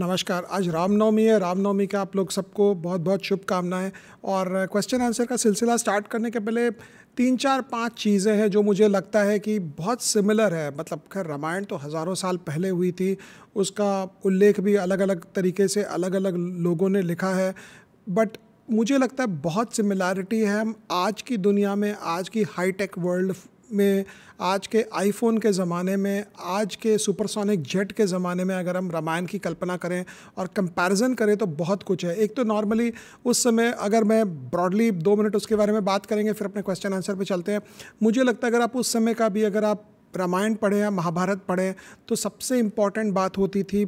नमस्कार आज रामनवमी है रामनवमी का आप लोग सबको बहुत बहुत शुभकामनाएं और क्वेश्चन आंसर का सिलसिला स्टार्ट करने के पहले तीन चार पांच चीज़ें हैं जो मुझे लगता है कि बहुत सिमिलर है मतलब खैर रामायण तो हज़ारों साल पहले हुई थी उसका उल्लेख भी अलग अलग तरीके से अलग अलग लोगों ने लिखा है बट मुझे लगता है बहुत सिमिलैरिटी है हम आज की दुनिया में आज की हाई टेक वर्ल्ड में आज के आईफोन के ज़माने में आज के सुपरसोनिक जेट के ज़माने में अगर हम रामायण की कल्पना करें और कंपैरिजन करें तो बहुत कुछ है एक तो नॉर्मली उस समय अगर मैं ब्रॉडली दो मिनट उसके बारे में बात करेंगे फिर अपने क्वेश्चन आंसर पे चलते हैं मुझे लगता है अगर आप उस समय का भी अगर आप रामायण पढ़ें या महाभारत पढ़ें तो सबसे इम्पॉर्टेंट बात होती थी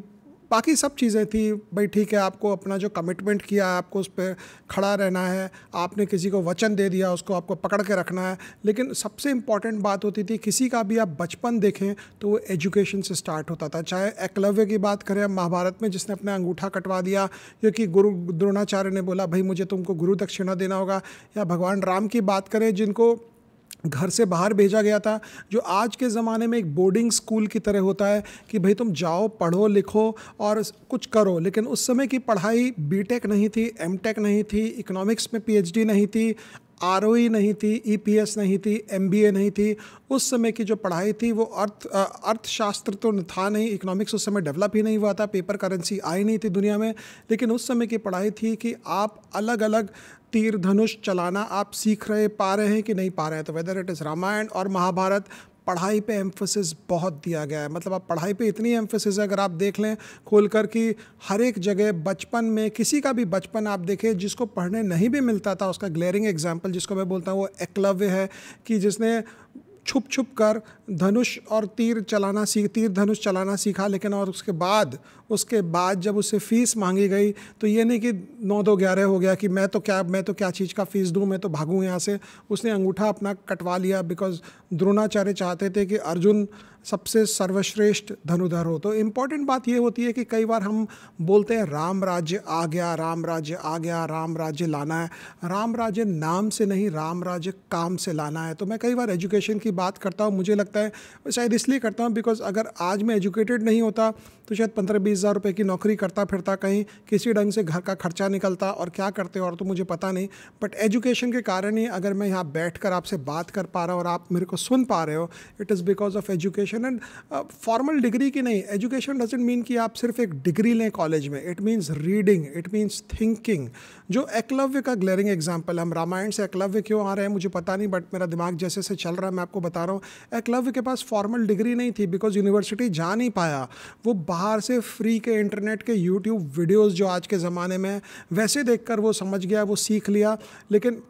बाकी सब चीज़ें थी भाई ठीक है आपको अपना जो कमिटमेंट किया है आपको उस पर खड़ा रहना है आपने किसी को वचन दे दिया उसको आपको पकड़ के रखना है लेकिन सबसे इम्पॉर्टेंट बात होती थी किसी का भी आप बचपन देखें तो वो एजुकेशन से स्टार्ट होता था चाहे एकलव्य की बात करें महाभारत में जिसने अपना अंगूठा कटवा दिया क्योंकि गुरु द्रोणाचार्य ने बोला भाई मुझे तुमको गुरु दक्षिणा देना होगा या भगवान राम की बात करें जिनको घर से बाहर भेजा गया था जो आज के ज़माने में एक बोर्डिंग स्कूल की तरह होता है कि भाई तुम जाओ पढ़ो लिखो और कुछ करो लेकिन उस समय की पढ़ाई बीटेक नहीं थी एमटेक नहीं थी इकोनॉमिक्स में पीएचडी नहीं थी आर नहीं थी ई e नहीं थी एम नहीं थी उस समय की जो पढ़ाई थी वो अर्थ अर्थशास्त्र तो था नहीं इकोनॉमिक्स उस समय डेवलप ही नहीं हुआ था पेपर करेंसी आई नहीं थी दुनिया में लेकिन उस समय की पढ़ाई थी कि आप अलग अलग तीर धनुष चलाना आप सीख रहे पा रहे हैं कि नहीं पा रहे हैं तो वेदर इट इज़ रामायण और महाभारत पढ़ाई पे एम्फोसिस बहुत दिया गया है मतलब आप पढ़ाई पे इतनी एम्फोसिस है अगर आप देख लें खोल कर कि हर एक जगह बचपन में किसी का भी बचपन आप देखें जिसको पढ़ने नहीं भी मिलता था उसका ग्लेयरिंग एग्जाम्पल जिसको मैं बोलता हूँ वो एकलव्य है कि जिसने छुप छुप कर धनुष और तीर चलाना सीख तीर धनुष चलाना सीखा लेकिन और उसके बाद उसके बाद जब उससे फ़ीस मांगी गई तो ये नहीं कि नौ दो ग्यारह हो गया कि मैं तो क्या मैं तो क्या चीज़ का फ़ीस दूँ मैं तो भागूँ यहाँ से उसने अंगूठा अपना कटवा लिया बिकॉज द्रोणाचार्य चाहते थे कि अर्जुन सबसे सर्वश्रेष्ठ धनुधर हो तो इम्पॉर्टेंट बात ये होती है कि कई बार हम बोलते हैं राम राज्य आ गया राम राज्य आ गया राम राज्य लाना है राम राज्य नाम से नहीं राम राज्य काम से लाना है तो मैं कई बार एजुकेशन की बात करता हूँ मुझे लगता है शायद इसलिए करता हूँ बिकॉज अगर आज मैं एजुकेटेड नहीं होता तो शायद पंद्रह बीस हज़ार रुपये की नौकरी करता फिरता कहीं किसी ढंग से घर का खर्चा निकलता और क्या करते और तो मुझे पता नहीं बट एजुकेशन के कारण ही अगर मैं यहाँ बैठ कर आपसे बात कर पा रहा हूँ और आप मेरे को सुन पा रहे हो it is because of education and formal degree की नहीं एजुकेशन डजेंट मीन कि आप सिर्फ एक डिग्री लें कॉलेज में it means reading it means thinking जो एकलव्य का ग्लेरिंग एग्जाम्पल हम रामायण से एकलव्य क्यों आ रहे हैं मुझे पता नहीं बट मेरा दिमाग जैसे जैसे चल रहा है मैं आपको बता रहा हूँ एकलव्य के पास फॉर्मल डिग्री नहीं थी बिकॉज यूनिवर्सिटी जा नहीं पाया वो बाहर से फ्री के इंटरनेट के यूट्यूब वीडियोस जो आज के ज़माने में वैसे देखकर वो समझ गया वो सीख लिया लेकिन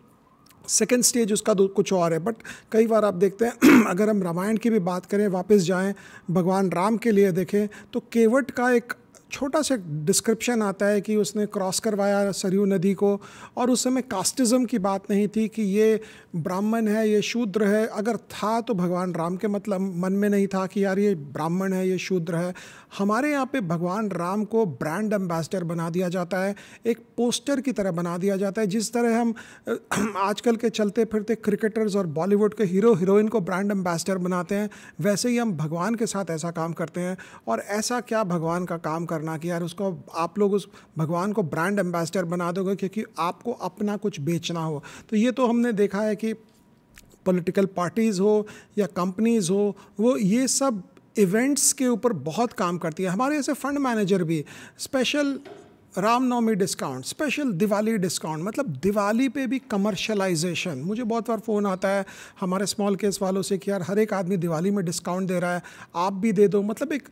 सेकेंड स्टेज उसका कुछ और है बट कई बार आप देखते हैं अगर हम रामायण की भी बात करें वापस जाएं भगवान राम के लिए देखें तो केवट का एक छोटा सा डिस्क्रिप्शन आता है कि उसने क्रॉस करवाया सरयू नदी को और उस समय कास्टिज़म की बात नहीं थी कि ये ब्राह्मण है ये शूद्र है अगर था तो भगवान राम के मतलब मन में नहीं था कि यार ये ब्राह्मण है ये शूद्र है हमारे यहाँ पे भगवान राम को ब्रांड एम्बेसडर बना दिया जाता है एक पोस्टर की तरह बना दिया जाता है जिस तरह हम आजकल के चलते फिरते क्रिकेटर्स और बॉलीवुड के हीरो हीरोइन को ब्रांड एम्बेसडर बनाते हैं वैसे ही हम भगवान के साथ ऐसा काम करते हैं और ऐसा क्या भगवान का काम करना करना कि यार उसको आप लोग उस भगवान को ब्रांड एम्बेसडर बना दोगे क्योंकि आपको अपना कुछ बेचना हो तो ये तो हमने देखा है कि पॉलिटिकल पार्टीज़ हो या कंपनीज़ हो वो ये सब इवेंट्स के ऊपर बहुत काम करती है हमारे ऐसे फंड मैनेजर भी special Ramnavami discount special Diwali discount मतलब दिवाली पे भी कमर्शलाइजेशन मुझे बहुत बार फ़ोन आता है हमारे स्मॉल केस वालों से कि यार हर एक आदमी दिवाली में डिस्काउंट दे रहा है आप भी दे दो मतलब एक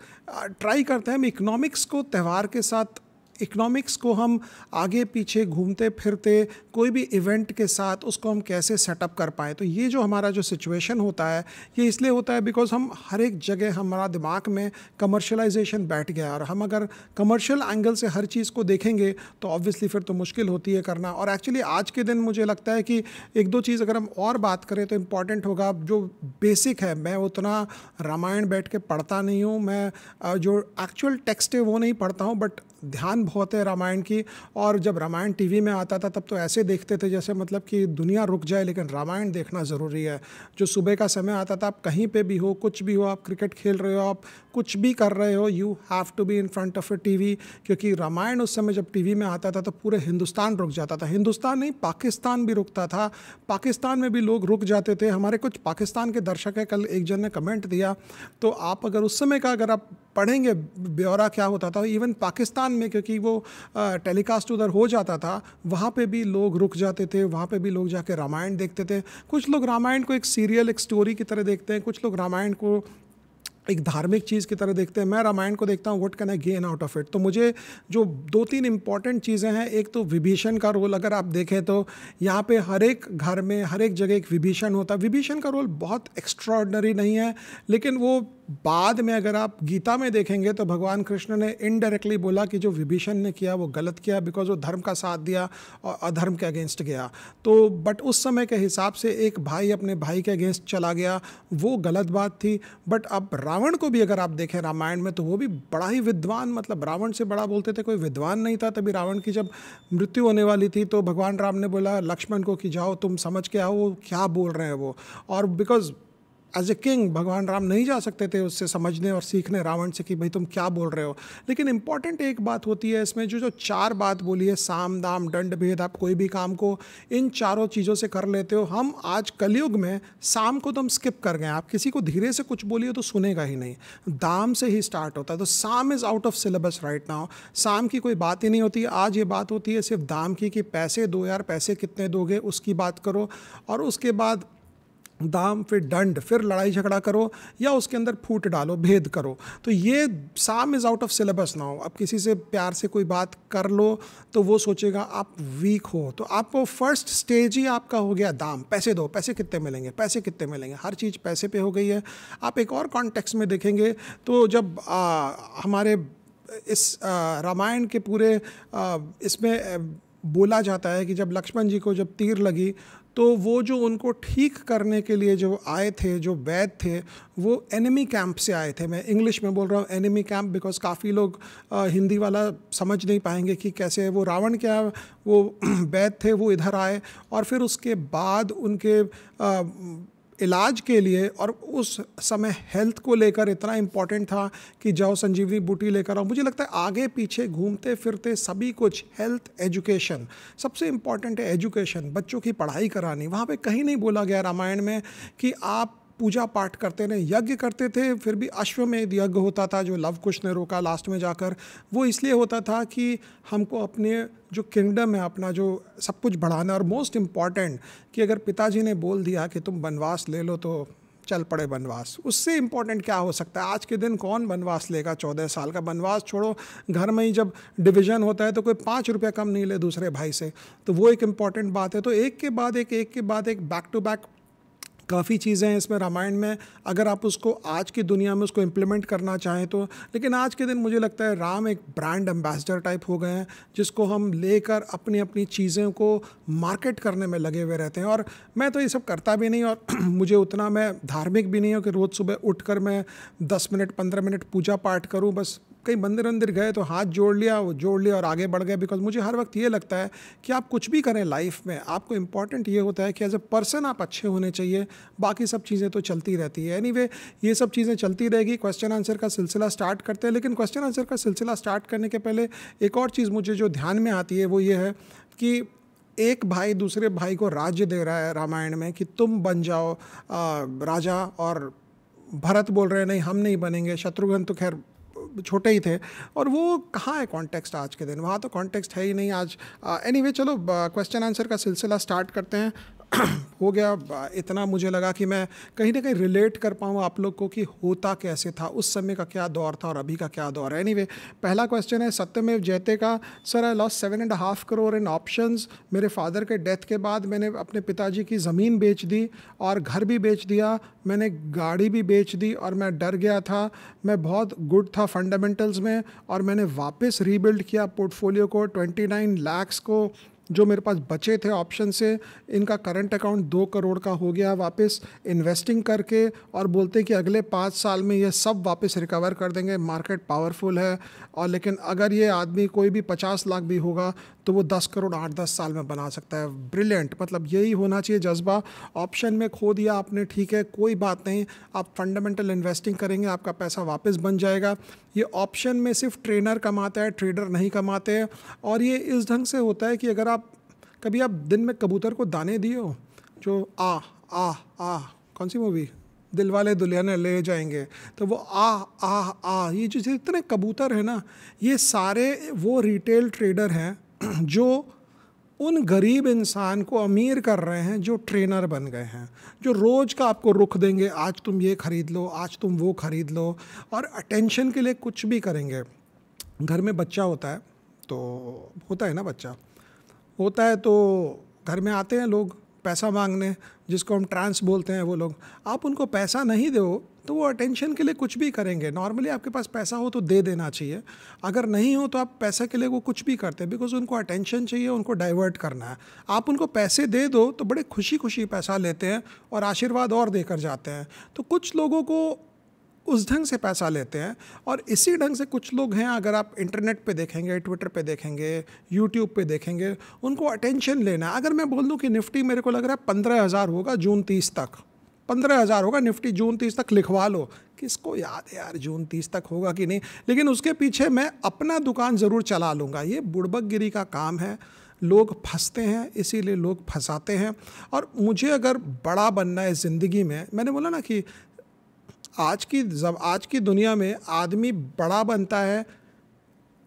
ट्राई करते हैं हम इकनॉमिक्स को त्यौहार के साथ इकोनॉमिक्स को हम आगे पीछे घूमते फिरते कोई भी इवेंट के साथ उसको हम कैसे सेटअप कर पाएँ तो ये जो हमारा जो सिचुएशन होता है ये इसलिए होता है बिकॉज हम हर एक जगह हमारा दिमाग में कमर्शलाइजेशन बैठ गया और हम अगर कमर्शियल एंगल से हर चीज़ को देखेंगे तो ऑब्वियसली फिर तो मुश्किल होती है करना और एक्चुअली आज के दिन मुझे लगता है कि एक दो चीज़ अगर हम और बात करें तो इम्पॉर्टेंट होगा जो बेसिक है मैं उतना रामायण बैठ के पढ़ता नहीं हूँ मैं जो एक्चुअल टेक्स्ट है वो नहीं पढ़ता हूँ बट ध्यान बहुत है रामायण की और जब रामायण टीवी में आता था तब तो ऐसे देखते थे जैसे मतलब कि दुनिया रुक जाए लेकिन रामायण देखना ज़रूरी है जो सुबह का समय आता था आप कहीं पे भी हो कुछ भी हो आप क्रिकेट खेल रहे हो आप कुछ भी कर रहे हो you have to be in front of A T क्योंकि रामायण उस समय जब टी में आता था तो पूरे हिंदुस्तान रुक जाता था हिंदुस्तान नहीं पाकिस्तान भी रुकता था पाकिस्तान में भी लोग रुक जाते थे हमारे कुछ पाकिस्तान के दर्शक है कल एक जन ने कमेंट दिया तो आप अगर उस समय का अगर आप पढ़ेंगे ब्यौरा क्या होता था इवन पाकिस्तान में क्योंकि वो टेलीकास्ट उधर हो जाता था वहाँ पे भी लोग रुक जाते थे वहाँ पे भी लोग जाके रामायण देखते थे कुछ लोग रामायण को एक सीरियल एक स्टोरी की तरह देखते हैं कुछ लोग रामायण को एक धार्मिक चीज़ की तरह देखते हैं मैं रामायण को देखता हूँ what can I gain out of it तो मुझे जो दो तीन इंपॉर्टेंट चीज़ें हैं एक तो विभीषण का रोल अगर आप देखें तो यहाँ पे हर एक घर में हर एक जगह एक विभीषण होता है विभीषण का रोल बहुत एक्स्ट्रॉडनरी नहीं है लेकिन वो बाद में अगर आप गीता में देखेंगे तो भगवान कृष्ण ने इनडायरेक्टली बोला कि जो विभीषण ने किया वो गलत किया बिकॉज वो धर्म का साथ दिया और अधर्म के अगेंस्ट गया तो बट उस समय के हिसाब से एक भाई अपने भाई के अगेंस्ट चला गया वो गलत बात थी बट अब रावण को भी अगर आप देखें रामायण में तो वो भी बड़ा ही विद्वान मतलब रावण से बड़ा बोलते थे कोई विद्वान नहीं था तभी रावण की जब मृत्यु होने वाली थी तो भगवान राम ने बोला लक्ष्मण को कि जाओ तुम समझ के आओ वो क्या बोल रहे हैं वो और बिकॉज एज ए किंग भगवान राम नहीं जा सकते थे उससे समझने और सीखने रावण से कि भाई तुम क्या बोल रहे हो लेकिन इंपॉर्टेंट एक बात होती है इसमें जो जो चार बात बोली है साम दाम दंड भेद आप कोई भी काम को इन चारों चीज़ों से कर लेते हो हम आज कलयुग में साम को तो हम स्किप कर गए आप किसी को धीरे से कुछ बोलिए तो सुनेगा ही नहीं दाम से ही स्टार्ट होता है तो Sama is out of syllabus right now Sama की कोई बात ही नहीं होती आज ये बात होती है सिर्फ दाम की कि पैसे दो यार पैसे कितने दोगे उसकी बात करो और उसके बाद दाम फिर दंड फिर लड़ाई झगड़ा करो या उसके अंदर फूट डालो भेद करो तो ये साम इज़ आउट ऑफ सिलेबस ना हो अब किसी से प्यार से कोई बात कर लो तो वो सोचेगा आप वीक हो तो आप वो फर्स्ट स्टेज ही आपका हो गया दाम पैसे दो पैसे कितने मिलेंगे पैसे कितने मिलेंगे हर चीज़ पैसे पे हो गई है आप एक और कॉन्टेक्स्ट में देखेंगे तो जब आ, हमारे इस रामायण के पूरे इसमें बोला जाता है कि जब लक्ष्मण जी को जब तीर लगी तो वो जो उनको ठीक करने के लिए जो आए थे जो वैद थे वो एनिमी कैंप से आए थे मैं इंग्लिश में बोल रहा हूँ एनिमी कैंप बिकॉज काफ़ी लोग आ, हिंदी वाला समझ नहीं पाएंगे कि कैसे वो रावण क्या वो वैद थे वो इधर आए और फिर उसके बाद उनके आ, इलाज के लिए और उस समय हेल्थ को लेकर इतना इम्पॉर्टेंट था कि जाओ संजीवनी बूटी लेकर आओ मुझे लगता है आगे पीछे घूमते फिरते सभी कुछ हेल्थ एजुकेशन सबसे इम्पॉर्टेंट है एजुकेशन बच्चों की पढ़ाई करानी वहाँ पे कहीं नहीं बोला गया रामायण में कि आप पूजा पाठ करते रहे यज्ञ करते थे फिर भी अश्वमेध यज्ञ होता था जो लव कुश ने रोका लास्ट में जाकर वो इसलिए होता था कि हमको अपने जो किंगडम है अपना जो सब कुछ बढ़ाना और मोस्ट इम्पॉर्टेंट कि अगर पिताजी ने बोल दिया कि तुम वनवास ले लो तो चल पड़े वनवास उससे इम्पोर्टेंट क्या हो सकता है आज के दिन कौन वनवास लेगा चौदह साल का वनवास छोड़ो घर में ही जब डिवीजन होता है तो कोई पाँच रुपये कम नहीं ले दूसरे भाई से तो वो एक इम्पॉर्टेंट बात है तो एक के बाद एक एक के बाद एक बैक टू बैक काफ़ी चीज़ें हैं इसमें रामायण में अगर आप उसको आज की दुनिया में उसको इम्प्लीमेंट करना चाहें तो लेकिन आज के दिन मुझे लगता है राम एक ब्रांड एम्बेसडर टाइप हो गए हैं जिसको हम लेकर अपनी अपनी चीज़ों को मार्केट करने में लगे हुए रहते हैं और मैं तो ये सब करता भी नहीं और मुझे उतना मैं धार्मिक भी नहीं हूँ कि रोज़ सुबह उठ मैं दस मिनट पंद्रह मिनट पूजा पाठ करूँ बस कहीं मंदिर अंदिर गए तो हाथ जोड़ लिया वो जोड़ लिया और आगे बढ़ गए बिकॉज मुझे हर वक्त ये लगता है कि आप कुछ भी करें लाइफ में आपको इंपॉर्टेंट ये होता है कि एज ए पर्सन आप अच्छे होने चाहिए बाकी सब चीज़ें तो चलती रहती है एनी anyway, ये सब चीज़ें चलती रहेगी क्वेश्चन आंसर का सिलसिला स्टार्ट करते हैं लेकिन क्वेश्चन आंसर का सिलसिला स्टार्ट करने के पहले एक और चीज़ मुझे जो ध्यान में आती है वो ये है कि एक भाई दूसरे भाई को राज्य दे रहा है रामायण में कि तुम बन जाओ आ, राजा और भरत बोल रहे हैं नहीं हम नहीं बनेंगे शत्रुघ्न तो खैर छोटे ही थे और वो कहाँ है कॉन्टेक्स्ट आज के दिन वहाँ तो कॉन्टेक्स्ट है ही नहीं आज एनी uh, anyway, चलो क्वेश्चन uh, आंसर का सिलसिला स्टार्ट करते हैं हो गया इतना मुझे लगा कि मैं कहीं ना कहीं रिलेट कर पाऊँ आप लोग को कि होता कैसे था उस समय का क्या दौर था और अभी का क्या दौर है एनी anyway, पहला क्वेश्चन है सत्यमेव जयते का sir I loss seven and half crore in option मेरे फादर के डेथ के बाद मैंने अपने पिताजी की ज़मीन बेच दी और घर भी बेच दिया मैंने गाड़ी भी बेच दी और मैं डर गया था मैं बहुत गुड था फंडामेंटल्स में और मैंने वापस रीबिल्ड किया पोर्टफोलियो को ट्वेंटी नाइन लैक्स को जो मेरे पास बचे थे ऑप्शन से इनका करंट अकाउंट दो करोड़ का हो गया वापस इन्वेस्टिंग करके और बोलते हैं कि अगले पाँच साल में ये सब वापस रिकवर कर देंगे मार्केट पावरफुल है और लेकिन अगर ये आदमी कोई भी पचास लाख भी होगा तो वो दस करोड़ आठ दस साल में बना सकता है ब्रिलियंट मतलब यही होना चाहिए जज्बा ऑप्शन में खो दिया आपने ठीक है कोई बात नहीं आप फंडामेंटल इन्वेस्टिंग करेंगे आपका पैसा वापस बन जाएगा ये ऑप्शन में सिर्फ ट्रेनर कमाता है ट्रेडर नहीं कमाते हैं और ये इस ढंग से होता है कि अगर आप कभी आप दिन में कबूतर को दाने दिए हो जो आ आ आ कौन सी मूवी दिल वाले दुल्हन ले जाएंगे तो वो आ आ आ ये जो जितने कबूतर हैं ना ये सारे वो रिटेल ट्रेडर हैं जो उन गरीब इंसान को अमीर कर रहे हैं जो ट्रेनर बन गए हैं जो रोज़ का आपको रुख देंगे आज तुम ये ख़रीद लो आज तुम वो ख़रीद लो और अटेंशन के लिए कुछ भी करेंगे घर में बच्चा होता है तो होता है ना बच्चा होता है तो घर में आते हैं लोग पैसा मांगने जिसको हम ट्रांस बोलते हैं वो लोग आप उनको पैसा नहीं दो तो वो अटेंशन के लिए कुछ भी करेंगे नॉर्मली आपके पास पैसा हो तो दे देना चाहिए अगर नहीं हो तो आप पैसा के लिए वो कुछ भी करते हैं बिकॉज उनको अटेंशन चाहिए उनको डाइवर्ट करना है आप उनको पैसे दे दो तो बड़े खुशी खुशी पैसा लेते हैं और आशीर्वाद और देकर जाते हैं तो कुछ लोगों को उस ढंग से पैसा लेते हैं और इसी ढंग से कुछ लोग हैं अगर आप इंटरनेट पे देखेंगे ट्विटर पे देखेंगे यूट्यूब पे देखेंगे उनको अटेंशन लेना है अगर मैं बोल दूँ कि निफ्टी मेरे को लग रहा है पंद्रह हज़ार होगा जून तीस तक पंद्रह हज़ार होगा निफ्टी जून तीस तक लिखवा लो किसको याद है यार जून तीस तक होगा कि नहीं लेकिन उसके पीछे मैं अपना दुकान ज़रूर चला लूँगा ये बुड़बकगिरी का काम है लोग फंसते हैं इसीलिए लोग फंसाते हैं और मुझे अगर बड़ा बनना है ज़िंदगी में मैंने बोला ना कि आज की जब आज की दुनिया में आदमी बड़ा बनता है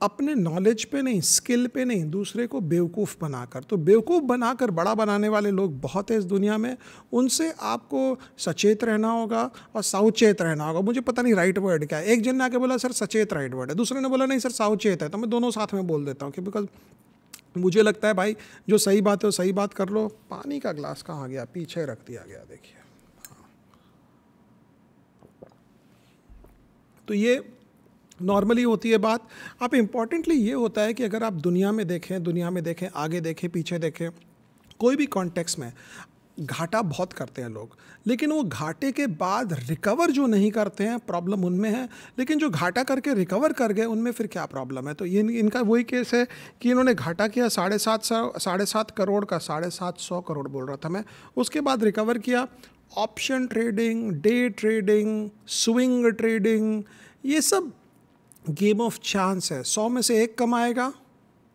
अपने नॉलेज पे नहीं स्किल पे नहीं दूसरे को बेवकूफ़ बनाकर तो बेवकूफ़ बनाकर बड़ा बनाने वाले लोग बहुत हैं इस दुनिया में उनसे आपको सचेत रहना होगा और सावचेत रहना होगा मुझे पता नहीं राइट वर्ड क्या है एक जन ने आके बोला सर सचेत राइट वर्ड है दूसरे ने बोला नहीं सर सावचेत है तो मैं दोनों साथ में बोल देता हूँ कि बिकॉज मुझे लगता है भाई जो सही बात है वो सही बात कर लो पानी का ग्लास कहाँ गया पीछे रख दिया गया देखिए तो ये नॉर्मली होती है बात अब इम्पॉर्टेंटली ये होता है कि अगर आप दुनिया में देखें दुनिया में देखें आगे देखें पीछे देखें कोई भी कॉन्टेक्स्ट में घाटा बहुत करते हैं लोग लेकिन वो घाटे के बाद रिकवर जो नहीं करते हैं प्रॉब्लम उनमें है लेकिन जो घाटा करके रिकवर कर गए उनमें फिर क्या प्रॉब्लम है तो इन इनका वही केस है कि इन्होंने घाटा किया साढ़े सात सौ साढ़े सात करोड़ का साढ़े सात सौ करोड़ बोल रहा था मैं उसके बाद रिकवर किया option trading day trading swing trading ये सब गेम ऑफ चांस है सौ में से एक कमाएगा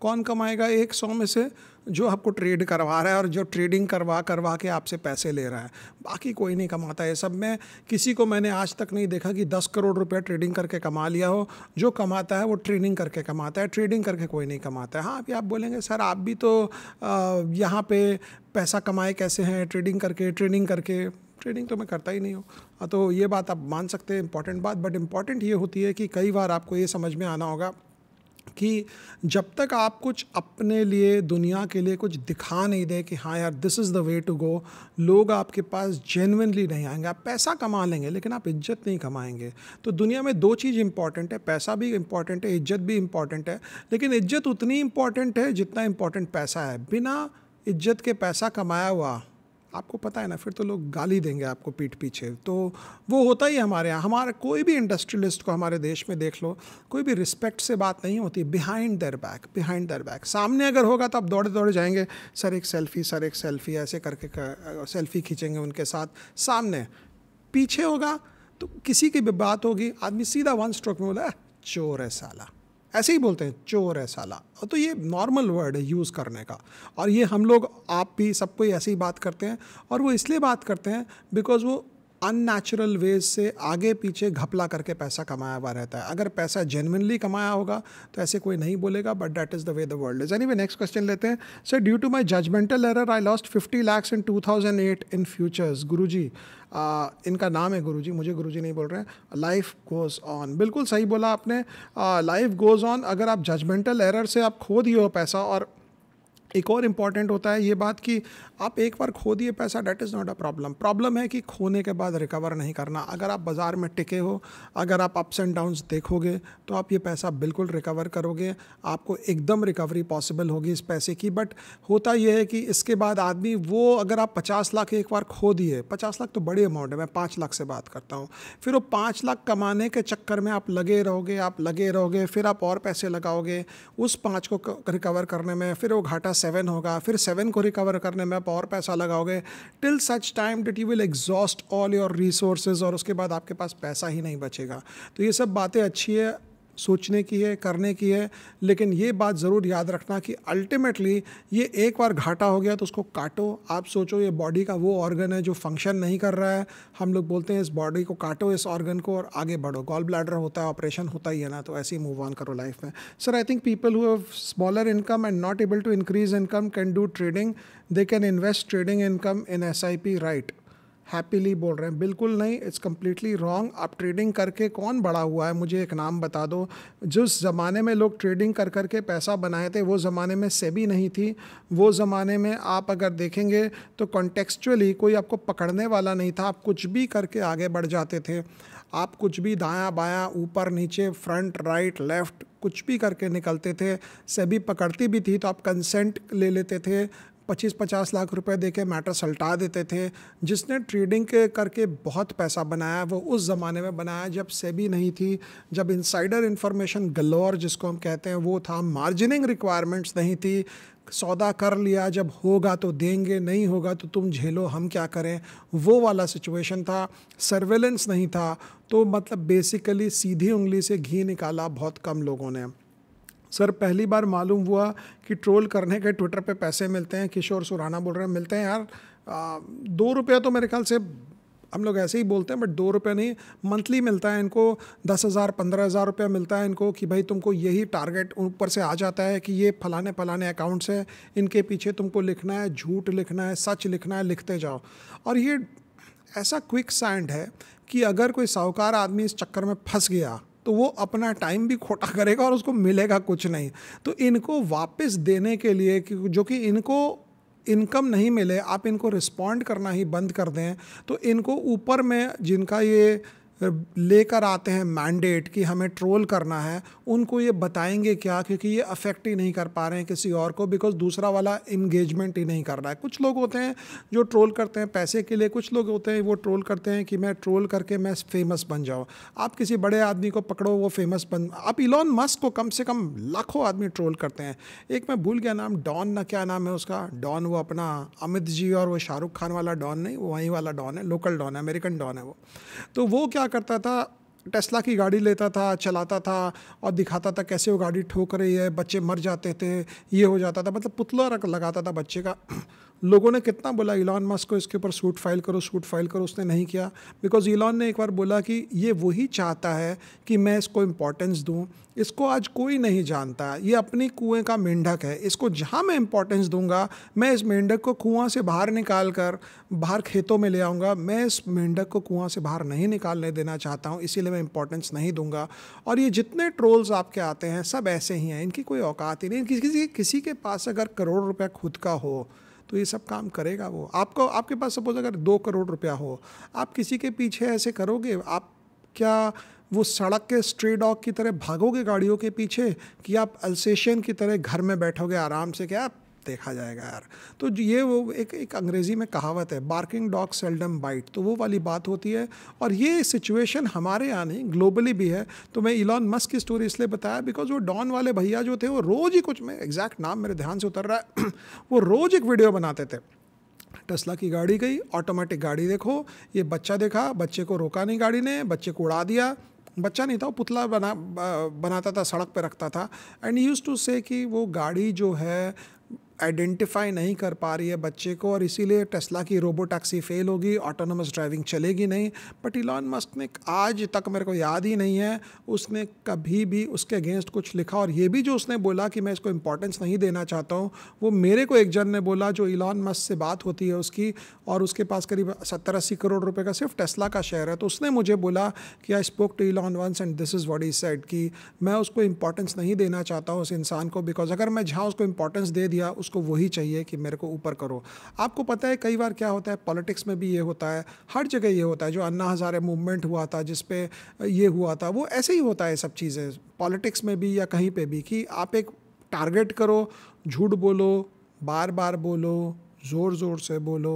कौन कमाएगा एक सौ में से जो आपको ट्रेड करवा रहा है और जो ट्रेडिंग करवा करवा के आपसे पैसे ले रहा है बाकी कोई नहीं कमाता है सब में किसी को मैंने आज तक नहीं देखा कि दस करोड़ रुपया ट्रेडिंग करके कमा लिया हो जो कमाता है वो ट्रेडिंग करके कमाता है ट्रेडिंग करके कोई नहीं कमाता है हाँ अभी आप बोलेंगे सर आप भी तो यहाँ पे पैसा कमाए कैसे हैं ट्रेडिंग करके ट्रेडिंग करके ट्रेडिंग तो मैं करता ही नहीं हूँ हाँ, तो ये बात आप मान सकते हैं इंपॉर्टेंट बात बट इम्पॉर्टेंट ये होती है कि कई बार आपको ये समझ में आना होगा कि जब तक आप कुछ अपने लिए दुनिया के लिए कुछ दिखा नहीं दें कि हाँ यार this is the way to go लोग आपके पास जेनविनली नहीं आएंगे आप पैसा कमा लेंगे लेकिन आप इज्जत नहीं कमाएंगे तो दुनिया में दो चीज़ इंपॉर्टेंट है पैसा भी इंपॉर्टेंट है इज्जत भी इंपॉर्टेंट है लेकिन इज्जत उतनी इंपॉर्टेंट है जितना इंपॉर्टेंट पैसा है बिना इज्जत के पैसा कमाया हुआ आपको पता है ना फिर तो लोग गाली देंगे आपको पीठ पीछे तो वो होता ही हमारे यहाँ हमारा कोई भी इंडस्ट्रियलिस्ट को हमारे देश में देख लो कोई भी रिस्पेक्ट से बात नहीं होती behind their back behind their back सामने अगर होगा तो आप दौड़े दौड़े जाएंगे सर एक सेल्फी सर एक सेल्फी ऐसे करके कर, सेल्फी खींचेंगे उनके साथ सामने पीछे होगा तो किसी की भी बात होगी आदमी सीधा वन स्ट्रोक में बोला चोर है साला ऐसे ही बोलते हैं चोर है साला तो ये नॉर्मल वर्ड है यूज़ करने का और ये हम लोग आप भी सबको ऐसे ही बात करते हैं और वो इसलिए बात करते हैं बिकॉज वो अननेचुरल वेज से आगे पीछे घपला करके पैसा कमाया हुआ रहता है अगर पैसा जेनविनली कमाया होगा तो ऐसे कोई नहीं बोलेगा but that is the way the world is anyway next question लेते हैं sir due to my judgemental error I lost fifty lakhs in two thousand eight in futures guru ji आ, इनका नाम है गुरुजी मुझे गुरुजी नहीं बोल रहे हैं लाइफ गोज़ ऑन बिल्कुल सही बोला आपने लाइफ गोज़ ऑन अगर आप जजमेंटल एरर से आप खो दिए हो पैसा और एक और इम्पॉर्टेंट होता है ये बात कि आप एक बार खो दिए पैसा that is not a problem problem है कि खोने के बाद रिकवर नहीं करना अगर आप बाज़ार में टिके हो अगर आप अप्स एंड डाउन्स देखोगे तो आप ये पैसा बिल्कुल रिकवर करोगे आपको एकदम रिकवरी पॉसिबल होगी इस पैसे की बट होता यह है कि इसके बाद आदमी वो अगर आप पचास लाख एक बार खो दिए पचास लाख तो बड़ी अमाउंट है मैं पाँच लाख से बात करता हूँ फिर वो पाँच लाख कमाने के चक्कर में आप लगे रहोगे आप लगे रहोगे फिर आप और पैसे लगाओगे उस पाँच को रिकवर करने में फिर वो घाटा सेवन होगा फिर सेवन को रिकवर करने में आप और पैसा लगाओगे till such time that you will exhaust all your resources और उसके बाद आपके पास पैसा ही नहीं बचेगा तो ये सब बातें अच्छी है सोचने की है करने की है लेकिन ये बात ज़रूर याद रखना कि अल्टीमेटली ये एक बार घाटा हो गया तो उसको काटो आप सोचो ये बॉडी का वो ऑर्गन है जो फंक्शन नहीं कर रहा है हम लोग बोलते हैं इस बॉडी को काटो इस ऑर्गन को और आगे बढ़ो गॉल ब्लैडर होता है ऑपरेशन होता ही है ना तो ऐसे ही मूव ऑन करो लाइफ में sir I think people who have smaller income and not able to increase income can do trading they can invest trading income in S I P right happily बोल रहे हैं बिल्कुल नहीं it's completely wrong आप trading करके कौन बड़ा हुआ है मुझे एक नाम बता दो जिस ज़माने में लोग ट्रेडिंग कर कर के पैसा बनाए थे वो ज़माने में सेबी नहीं थी वो ज़माने में आप अगर देखेंगे तो कॉन्टेक्चुअली कोई आपको पकड़ने वाला नहीं था आप कुछ भी करके आगे बढ़ जाते थे आप कुछ भी दायां बायां ऊपर नीचे फ्रंट राइट लेफ्ट कुछ भी करके निकलते थे सेबी पकड़ती भी थी तो आप कंसेंट ले लेते थे पच्चीस पचास लाख रुपए के मैटर सलटा देते थे जिसने ट्रेडिंग के करके बहुत पैसा बनाया वो उस ज़माने में बनाया जब सेबी नहीं थी जब इंसाइडर इन्फॉर्मेशन गलोर जिसको हम कहते हैं वो था मार्जिनिंग रिक्वायरमेंट्स नहीं थी सौदा कर लिया जब होगा तो देंगे नहीं होगा तो तुम झेलो हम क्या करें वो वाला सिचुएशन था सर्वेलेंस नहीं था तो मतलब बेसिकली सीधी उंगली से घी निकाला बहुत कम लोगों ने सर पहली बार मालूम हुआ कि ट्रोल करने के ट्विटर पे पैसे मिलते हैं किशोर सुराना बोल रहे हैं मिलते हैं यार आ, दो रुपया तो मेरे ख्याल से हम लोग ऐसे ही बोलते हैं बट दो रुपये नहीं मंथली मिलता है इनको दस हज़ार पंद्रह हज़ार रुपया मिलता है इनको कि भाई तुमको यही टारगेट ऊपर से आ जाता है कि ये फलाने फलाने अकाउंट्स हैं इनके पीछे तुमको लिखना है झूठ लिखना है सच लिखना है लिखते जाओ और ये ऐसा क्विक साइंड है कि अगर कोई साहूकार आदमी इस चक्कर में फंस गया तो वो अपना टाइम भी खोटा करेगा और उसको मिलेगा कुछ नहीं तो इनको वापस देने के लिए जो कि इनको इनकम नहीं मिले आप इनको रिस्पॉन्ड करना ही बंद कर दें तो इनको ऊपर में जिनका ये लेकर आते हैं मैंडेट कि हमें ट्रोल करना है उनको ये बताएंगे क्या क्योंकि ये अफेक्ट ही नहीं कर पा रहे हैं किसी और को बिकॉज दूसरा वाला इंगेजमेंट ही नहीं कर रहा है कुछ लोग होते हैं जो ट्रोल करते हैं पैसे के लिए कुछ लोग होते हैं वो ट्रोल करते हैं कि मैं ट्रोल करके मैं फेमस बन जाऊँ आप किसी बड़े आदमी को पकड़ो वो फेमस बन आप इलॉन मस्क को कम से कम लाखों आदमी ट्रोल करते हैं एक मैं भूल गया नाम डॉन ना क्या नाम है उसका डॉन वो अपना अमित जी और वो शाहरुख खान वाला डॉन नहीं वो वहीं वाला डॉन है लोकल डॉन है अमेरिकन डॉन है वो तो वो क्या करता था टेस्ला की गाड़ी लेता था चलाता था और दिखाता था कैसे वो गाड़ी ठोक रही है बच्चे मर जाते थे ये हो जाता था मतलब पुतला रख लगाता था बच्चे का लोगों ने कितना बोला इलॉन मस्क को इसके ऊपर सूट फाइल करो सूट फाइल करो उसने नहीं किया बिकॉज इलॉन ने एक बार बोला कि ये वही चाहता है कि मैं इसको इम्पोर्टेंस दूँ इसको आज कोई नहीं जानता ये अपनी कुएं का मेंढक है इसको जहाँ मैं इम्पोर्टेंस दूंगा मैं इस मेंढक को कुआँ से बाहर निकाल कर बाहर खेतों में ले आऊँगा मैं इस मेंढक को कुआँ से बाहर नहीं निकालने देना चाहता हूँ इसीलिए मैं इम्पोर्टेंस नहीं दूंगा और ये जितने ट्रोल्स आपके आते हैं सब ऐसे ही हैं इनकी कोई औकात ही नहीं किसी किसी के पास अगर करोड़ रुपया खुद का हो तो ये सब काम करेगा वो आपको आपके पास सपोज अगर दो करोड़ रुपया हो आप किसी के पीछे ऐसे करोगे आप क्या वो सड़क के स्ट्रे डॉग की तरह भागोगे गाड़ियों के पीछे कि आप अल्सेशन की तरह घर में बैठोगे आराम से क्या देखा जाएगा यार तो ये वो एक एक अंग्रेज़ी में कहावत है बार्किंग डॉग सेल्डम बाइट तो वो वाली बात होती है और ये सिचुएशन हमारे यहाँ नहीं ग्लोबली भी है तो मैं इलॉन मस्क की स्टोरी इसलिए बताया बिकॉज वो डॉन वाले भैया जो थे वो रोज़ ही कुछ मैं एग्जैक्ट नाम मेरे ध्यान से उतर रहा है वो रोज़ एक वीडियो बनाते थे टस्ला की गाड़ी गई ऑटोमेटिक गाड़ी देखो ये बच्चा देखा बच्चे को रोका नहीं गाड़ी ने बच्चे को उड़ा दिया बच्चा नहीं था वो पुतला बना बनाता था सड़क पे रखता था एंड यूज़ टू से कि वो गाड़ी जो है आइडेंटिफाई नहीं कर पा रही है बच्चे को और इसीलिए टेस्ला की रोबो टैक्सी फेल होगी ऑटोनोमस ड्राइविंग चलेगी नहीं बट इलॉन मस्क ने आज तक मेरे को याद ही नहीं है उसने कभी भी उसके अगेंस्ट कुछ लिखा और ये भी जो उसने बोला कि मैं इसको इंपॉर्टेंस नहीं देना चाहता हूँ वो मेरे को एक जन ने बोला जो इलॉन मस्क से बात होती है उसकी और उसके पास करीब सत्तर अस्सी करोड़ रुपये का सिर्फ टेस्ला का शेयर है तो उसने मुझे बोला कि I spoke to Elon once and this is what set said कि मैं उसको इंपॉर्टेंस नहीं देना चाहता हूँ उस इंसान को बिकॉज अगर मैं जहाँ उसको इंपॉर्टेंस दे दिया उस उसको वही चाहिए कि मेरे को ऊपर करो आपको पता है कई बार क्या होता है पॉलिटिक्स में भी ये होता है हर जगह ये होता है जो अन्ना हज़ारे मूवमेंट हुआ था जिसपे ये हुआ था वो ऐसे ही होता है सब चीज़ें पॉलिटिक्स में भी या कहीं पर भी कि आप एक टारगेट करो झूठ बोलो बार बार बोलो ज़ोर ज़ोर से बोलो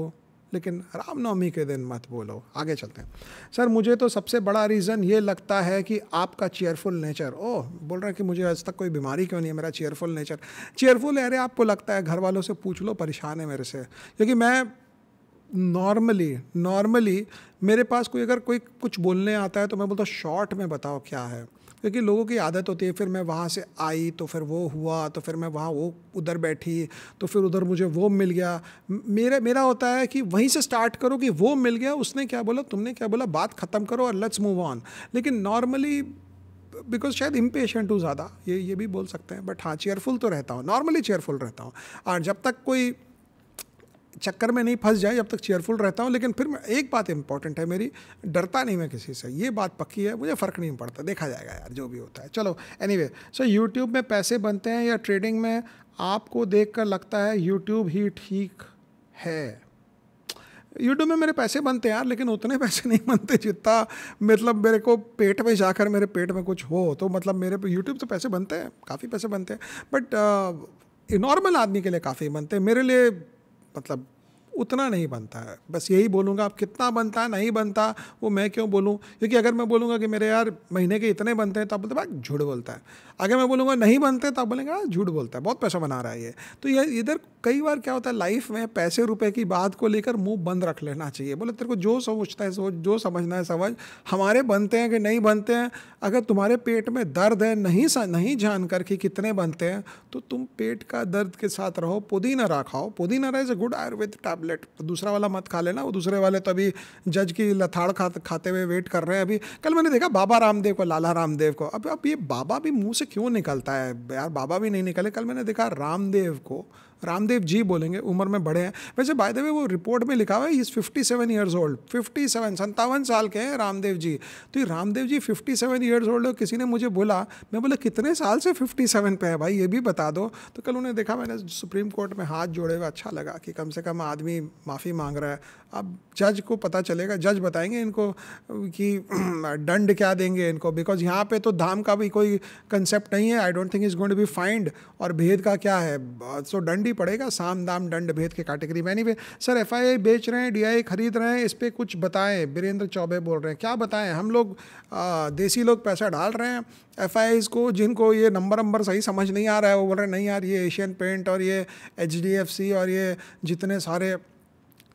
लेकिन रामनवमी के दिन मत बोलो आगे चलते हैं सर मुझे तो सबसे बड़ा रीज़न ये लगता है कि आपका चेयरफुल नेचर ओ बोल रहा है कि मुझे आज तक कोई बीमारी क्यों नहीं है मेरा चेयरफुल नेचर चेयरफुल अरे आपको लगता है घर वालों से पूछ लो परेशान है मेरे से क्योंकि मैं नॉर्मली नॉर्मली मेरे पास कोई अगर कोई कुछ बोलने आता है तो मैं बोलता हूँ शॉर्ट में बताओ क्या है क्योंकि लोगों की आदत होती है फिर मैं वहाँ से आई तो फिर वो हुआ तो फिर मैं वहाँ वो उधर बैठी तो फिर उधर मुझे वो मिल गया मेरा मेरा होता है कि वहीं से स्टार्ट करो कि वो मिल गया उसने क्या बोला तुमने क्या बोला बात ख़त्म करो और लेट्स मूव ऑन लेकिन नॉर्मली बिकॉज शायद इम्पेशेंट हूँ ज़्यादा ये ये भी बोल सकते हैं बट हाँ चेयरफुल तो रहता हूँ नॉर्मली चेयरफुल रहता हूँ और जब तक कोई चक्कर में नहीं फंस जाए जब तक चेयरफुल रहता हूँ लेकिन फिर मैं एक बात इंपॉर्टेंट है मेरी डरता नहीं मैं किसी से ये बात पक्की है मुझे फ़र्क नहीं पड़ता देखा जाएगा यार जो भी होता है चलो एनी वे सो यूट्यूब में पैसे बनते हैं या ट्रेडिंग में आपको देख कर लगता है यूट्यूब ही ठीक है यूट्यूब में मेरे पैसे बनते हैं यार लेकिन उतने पैसे नहीं बनते जितना मतलब मेरे को पेट में जाकर मेरे पेट में कुछ हो तो मतलब मेरे यूट्यूब तो पैसे बनते हैं काफ़ी पैसे बनते हैं बट नॉर्मल uh, आदमी के लिए काफ़ी बनते हैं मेरे लिए de la उतना नहीं बनता है बस यही बोलूँगा आप कितना बनता है नहीं बनता वो मैं क्यों बोलूँ क्योंकि अगर मैं बोलूँगा कि मेरे यार महीने के इतने बनते हैं तो आप बोलते भाई झूठ बोलता है अगर मैं बोलूँगा नहीं बनते तो आप बोलेंगे हाँ, झूठ बोलता है बहुत पैसा बना रहा है ये तो ये इधर कई बार क्या होता है लाइफ में पैसे रुपए की बात को लेकर मुँह बंद रख लेना चाहिए बोले तेरे को जो सोचता है सोच जो समझना है समझ हमारे बनते हैं कि नहीं बनते हैं अगर तुम्हारे पेट में दर्द है नहीं नहीं जान कर कि कितने बनते हैं तो तुम पेट का दर्द के साथ रहो पुदीना रखाओ पुदीना रहे गुड आयुर्वेद टैबलेट टैबलेट दूसरा वाला मत खा लेना वो दूसरे वाले तो अभी जज की लथाड़ खा खाते हुए वेट कर रहे हैं अभी कल मैंने देखा बाबा रामदेव को लाला रामदेव को अब अब ये बाबा भी मुँह से क्यों निकलता है यार बाबा भी नहीं निकले कल मैंने देखा रामदेव को रामदेव जी बोलेंगे उम्र में बड़े हैं वैसे बाय द वे वो रिपोर्ट में लिखा हुआ है is fifty seven years old fifty seven सत्तावन साल के हैं रामदेव जी तो ये Ramdev ji fifty seven years old है किसी ने मुझे बोला मैं बोला कितने साल से फिफ्टी सेवन पे है भाई ये भी बता दो तो कल उन्हें देखा मैंने सुप्रीम कोर्ट में हाथ जोड़े हुए अच्छा लगा कि कम से कम आदमी माफ़ी मांग रहा है अब जज को पता चलेगा जज बताएंगे इनको कि दंड क्या देंगे इनको बिकॉज यहाँ पे तो धाम का भी कोई कंसेप्ट नहीं है I don't think is going to be find और भेद का क्या है सो so, दंड ही पड़ेगा साम दाम दंड भेद के कैटेगरी में नहीं सर एफ बेच रहे हैं डी खरीद रहे हैं इस पर कुछ बताएं बीरेंद्र चौबे बोल रहे हैं क्या बताएं हम लोग देसी लोग पैसा डाल रहे हैं एफ को जिनको ये नंबर नंबर सही समझ नहीं आ रहा है वो बोल रहे हैं नहीं यार ये एशियन पेंट और ये एच और ये जितने सारे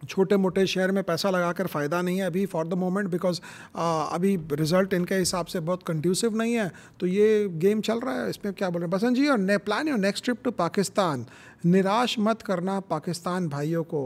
छोटे मोटे शेयर में पैसा लगाकर फ़ायदा नहीं है अभी फॉर द मोमेंट बिकॉज अभी रिजल्ट इनके हिसाब से बहुत कंड्यूसिव नहीं है तो ये गेम चल रहा है इसमें क्या बोल रहे हैं बसंत जी और ने plan your next trip to Pakistan निराश मत करना पाकिस्तान भाइयों को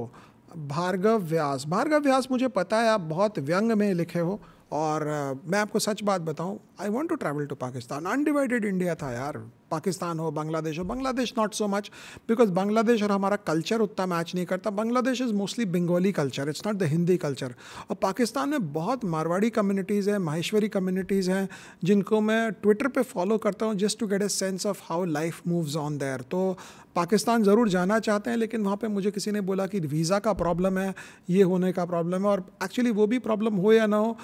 भार्गव व्यास भार्गव व्यास मुझे पता है आप बहुत व्यंग में लिखे हो और मैं आपको सच बात बताऊं I want to travel to Pakistan undivided India था यार पाकिस्तान हो बांग्लादेश हो Bangladesh not so much because Bangladesh और हमारा कल्चर उतना मैच नहीं करता Bangladesh is mostly Bengali culture it's not the Hindi culture और पाकिस्तान में बहुत मारवाड़ी कम्युनिटीज़ हैं माहेश्वरी कम्युनिटीज़ हैं जिनको मैं ट्विटर पर फॉलो करता हूँ just to get a sense of how life moves on there तो पाकिस्तान ज़रूर जाना चाहते हैं लेकिन वहाँ पर मुझे किसी ने बोला कि वीज़ा का प्रॉब्लम है ये होने का प्रॉब्लम है और एक्चुअली वो भी प्रॉब्लम हो या ना हो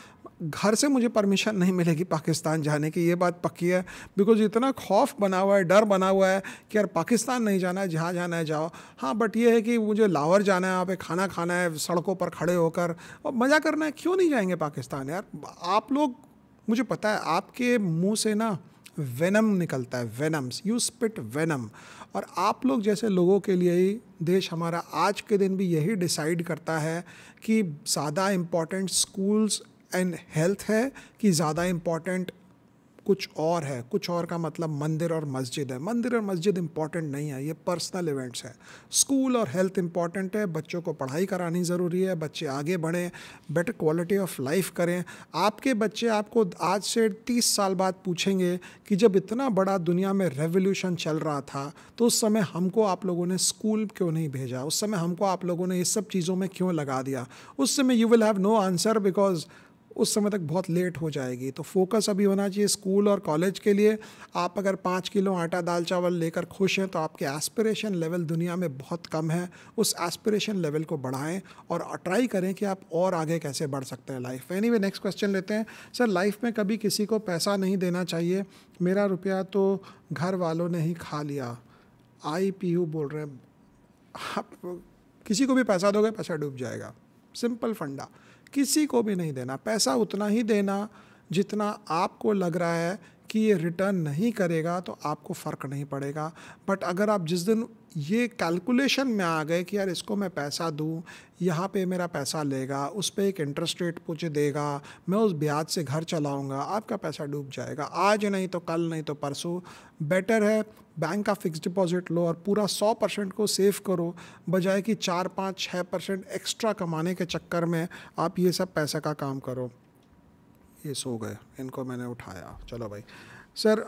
घर से मुझे परमिशन नहीं मिलेगी पाकिस्तान पाकिस्तान जाने की ये बात पक्की है बिकॉज इतना खौफ बना हुआ है डर बना हुआ है कि यार पाकिस्तान नहीं जाना है जहाँ जाना है जाओ हाँ बट ये है कि मुझे लाहौर जाना है वहाँ पे खाना खाना है सड़कों पर खड़े होकर और मज़ा करना है क्यों नहीं जाएंगे पाकिस्तान यार आप लोग मुझे पता है आपके मुँह से ना वेनम निकलता है वेनम्स यू स्पिट वेनम और आप लोग जैसे लोगों के लिए ही देश हमारा आज के दिन भी यही डिसाइड करता है कि ज़्यादा इम्पॉर्टेंट स्कूल्स एंड हेल्थ है कि ज़्यादा इम्पॉर्टेंट कुछ और है कुछ और का मतलब मंदिर और मस्जिद है मंदिर और मस्जिद इम्पॉर्टेंट नहीं है ये पर्सनल इवेंट्स हैं स्कूल और हेल्थ इम्पॉर्टेंट है बच्चों को पढ़ाई करानी ज़रूरी है बच्चे आगे बढ़ें बेटर क्वालिटी ऑफ लाइफ करें आपके बच्चे आपको आज से तीस साल बाद पूछेंगे कि जब इतना बड़ा दुनिया में रेवोल्यूशन चल रहा था तो उस समय हमको आप लोगों ने स्कूल क्यों नहीं भेजा उस समय हमको आप लोगों ने इस सब चीज़ों में क्यों लगा दिया उस समय you will have no answer because उस समय तक बहुत लेट हो जाएगी तो फोकस अभी होना चाहिए स्कूल और कॉलेज के लिए आप अगर पाँच किलो आटा दाल चावल लेकर खुश हैं तो आपके एस्पिरेशन लेवल दुनिया में बहुत कम है उस एस्पिरेशन लेवल को बढ़ाएं और ट्राई करें कि आप और आगे कैसे बढ़ सकते हैं life anyway next question लेते हैं सर लाइफ में कभी किसी को पैसा नहीं देना चाहिए मेरा रुपया तो घर वालों ने ही खा लिया आई पी यू बोल रहे हैं आप किसी को भी पैसा दोगे पैसा डूब जाएगा सिंपल फंडा किसी को भी नहीं देना पैसा उतना ही देना जितना आपको लग रहा है कि ये रिटर्न नहीं करेगा तो आपको फ़र्क नहीं पड़ेगा बट अगर आप जिस दिन ये कैलकुलेशन में आ गए कि यार इसको मैं पैसा दूँ यहाँ पे मेरा पैसा लेगा उस पर एक इंटरेस्ट रेट मुझे देगा मैं उस ब्याज से घर चलाऊँगा आपका पैसा डूब जाएगा आज नहीं तो कल नहीं तो परसों बेटर है बैंक का फिक्स डिपॉजिट लो और पूरा सौ परसेंट को सेव करो बजाय कि चार पाँच छः परसेंट एक्स्ट्रा कमाने के चक्कर में आप ये सब पैसा का काम करो ये सो गए इनको मैंने उठाया चलो भाई सर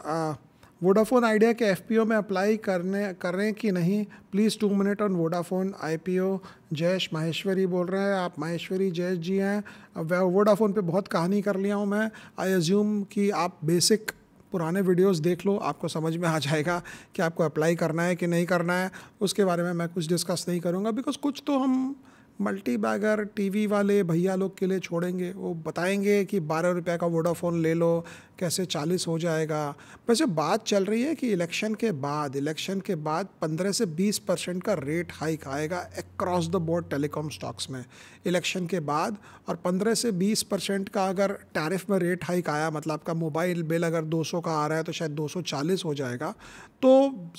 वोडाफोन आइडिया के एफ में अप्लाई करने करें कि नहीं please two minute on Vodafone IPO Jayesh Maheshwari बोल रहे हैं आप माहेश्वरी जयश जी हैं वोडाफोन पे बहुत कहानी कर लिया हूँ मैं आई एज्यूम कि आप बेसिक पुराने वीडियोस देख लो आपको समझ में आ जाएगा कि आपको अप्लाई करना है कि नहीं करना है उसके बारे में मैं कुछ डिस्कस नहीं करूँगा बिकॉज कुछ तो हम मल्टी बैगर टी वाले भैया लोग के लिए छोड़ेंगे वो बताएंगे कि बारह रुपये का वोडाफोन ले लो कैसे चालीस हो जाएगा वैसे बात चल रही है कि इलेक्शन के बाद इलेक्शन के बाद पंद्रह से बीस परसेंट का रेट हाइक आएगा across the board telecom stocks में इलेक्शन के बाद और पंद्रह से बीस परसेंट का अगर टैरिफ में रेट हाइक आया मतलब आपका मोबाइल बिल अगर दो सौ का आ रहा है तो शायद दो सौ चालीस हो जाएगा तो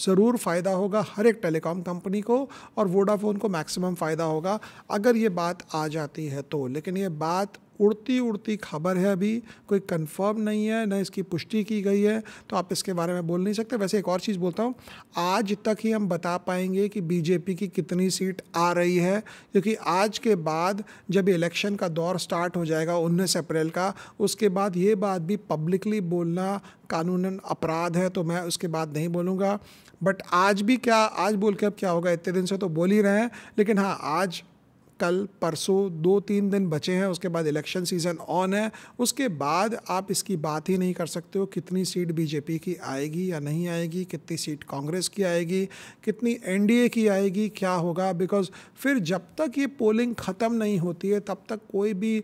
ज़रूर फ़ायदा होगा हर एक टेलीकॉम कंपनी को और वोडाफोन को मैक्सिमम फ़ायदा होगा अगर ये बात आ जाती है तो लेकिन ये बात उड़ती उड़ती खबर है अभी कोई कंफर्म नहीं है ना इसकी पुष्टि की गई है तो आप इसके बारे में बोल नहीं सकते वैसे एक और चीज़ बोलता हूँ आज तक ही हम बता पाएंगे कि बीजेपी की कितनी सीट आ रही है क्योंकि आज के बाद जब इलेक्शन का दौर स्टार्ट हो जाएगा उन्नीस अप्रैल का उसके बाद ये बात भी पब्लिकली बोलना कानून अपराध है तो मैं उसके बाद नहीं बोलूँगा बट आज भी क्या आज बोल के अब क्या होगा इतने दिन से तो बोल ही रहे हैं लेकिन हाँ आज कल परसों दो तीन दिन बचे हैं उसके बाद इलेक्शन सीजन ऑन है उसके बाद आप इसकी बात ही नहीं कर सकते हो कितनी सीट बीजेपी की आएगी या नहीं आएगी कितनी सीट कांग्रेस की आएगी कितनी एनडीए की आएगी क्या होगा बिकॉज फिर जब तक ये पोलिंग ख़त्म नहीं होती है तब तक कोई भी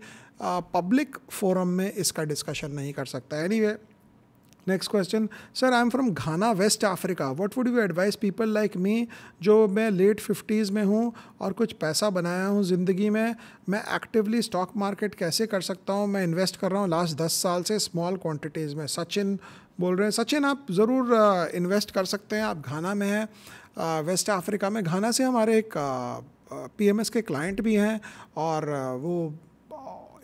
पब्लिक फोरम में इसका डिस्कशन नहीं कर सकता anyway anyway, next question sir I am from Ghana West Africa what would you advise people like me जो मैं लेट फिफ्टीज़ में हूँ और कुछ पैसा बनाया हूँ ज़िंदगी में मैं एक्टिवली स्टॉक मार्केट कैसे कर सकता हूँ मैं इन्वेस्ट कर रहा हूँ लास्ट दस साल से स्मॉल क्वान्टिटीज़ में सचिन बोल रहे हैं सचिन आप ज़रूर इन्वेस्ट कर सकते हैं आप घाना में हैं वेस्ट अफ्रीका में घाना से हमारे एक एस के क्लाइंट भी हैं और वो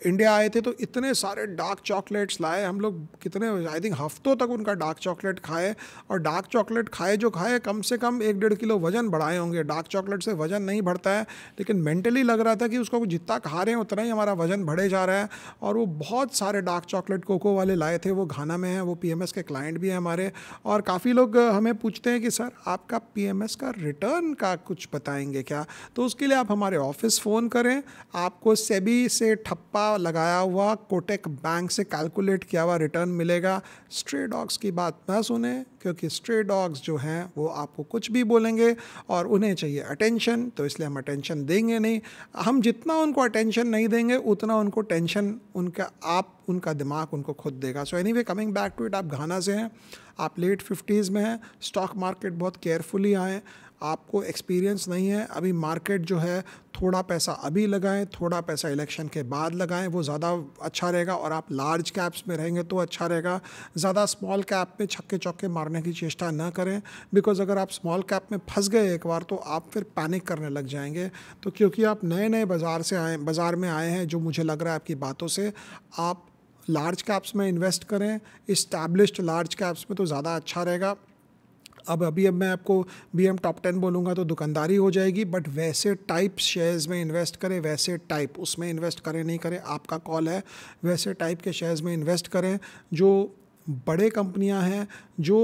इंडिया आए थे तो इतने सारे डार्क चॉकलेट्स लाए हम लोग कितने आई थिंक हफ्तों तक उनका डार्क चॉकलेट खाए और डार्क चॉकलेट खाए जो खाए कम से कम एक डेढ़ किलो वजन बढ़ाए होंगे डार्क चॉकलेट से वजन नहीं बढ़ता है लेकिन मेंटली लग रहा था कि उसको जितना खा रहे हैं उतना ही हमारा वजन बढ़े जा रहा है और वो बहुत सारे डार्क चॉकलेट कोको वाले लाए थे वो घाना में है वो पी के क्लाइंट भी हैं हमारे और काफ़ी लोग हमें पूछते हैं कि सर आपका पी का रिटर्न का कुछ बताएंगे क्या तो उसके लिए आप हमारे ऑफिस फ़ोन करें आपको सेबी से ठप्पा लगाया हुआ कोटेक बैंक से कैलकुलेट किया हुआ रिटर्न मिलेगा स्ट्रे डॉग्स की बात ना सुने क्योंकि स्ट्रे डॉग्स जो हैं वो आपको कुछ भी बोलेंगे और उन्हें चाहिए अटेंशन तो इसलिए हम अटेंशन देंगे नहीं हम जितना उनको अटेंशन नहीं देंगे उतना उनको टेंशन उनका आप उनका दिमाग उनको खुद देगा so anyway coming back to it आप घाना से हैं आप लेट फिफ्टीज़ में हैं स्टॉक मार्केट बहुत केयरफुली आएँ आपको एक्सपीरियंस नहीं है अभी मार्केट जो है थोड़ा पैसा अभी लगाएं थोड़ा पैसा इलेक्शन के बाद लगाएं वो ज़्यादा अच्छा रहेगा और आप लार्ज कैप्स में रहेंगे तो अच्छा रहेगा ज़्यादा स्मॉल कैप में छक्के चौके मारने की चेष्टा ना करें बिकॉज़ अगर आप स्मॉल कैप में फंस गए एक बार तो आप फिर पैनिक करने लग जाएंगे तो क्योंकि आप नए नए बाज़ार से आए बाज़ार में आए हैं जो मुझे लग रहा है आपकी बातों से आप लार्ज कैप्स में इन्वेस्ट करें इस्टेब्लिश्ड लार्ज कैप्स में तो ज़्यादा अच्छा रहेगा अब अभी अब मैं आपको बी एम टॉप टेन बोलूँगा तो दुकानदारी हो जाएगी बट वैसे टाइप शेयर्स में इन्वेस्ट करें वैसे टाइप उसमें इन्वेस्ट करें नहीं करें आपका कॉल है वैसे टाइप के शेयर्स में इन्वेस्ट करें जो बड़े कंपनियां हैं जो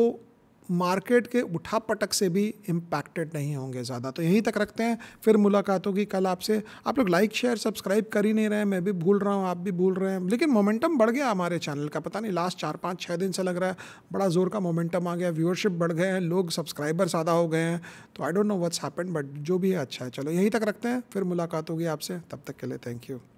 मार्केट के उठा पटक से भी इम्पैक्टेड नहीं होंगे ज़्यादा तो यहीं तक रखते हैं फिर मुलाकात होगी कल आपसे आप लोग लाइक शेयर सब्सक्राइब कर ही नहीं रहे मैं भी भूल रहा हूँ आप भी भूल रहे हैं लेकिन मोमेंटम बढ़ गया हमारे चैनल का पता नहीं लास्ट चार पाँच छः दिन से लग रहा है बड़ा जोर का मोमेंटम आ गया व्यूअरशिप बढ़ गए हैं लोग सब्सक्राइबर ज़्यादा हो गए हैं तो I don't know what's happen but जो भी है अच्छा है चलो यहीं तक रखते हैं फिर मुलाकात होगी आपसे तब तक के लिए थैंक यू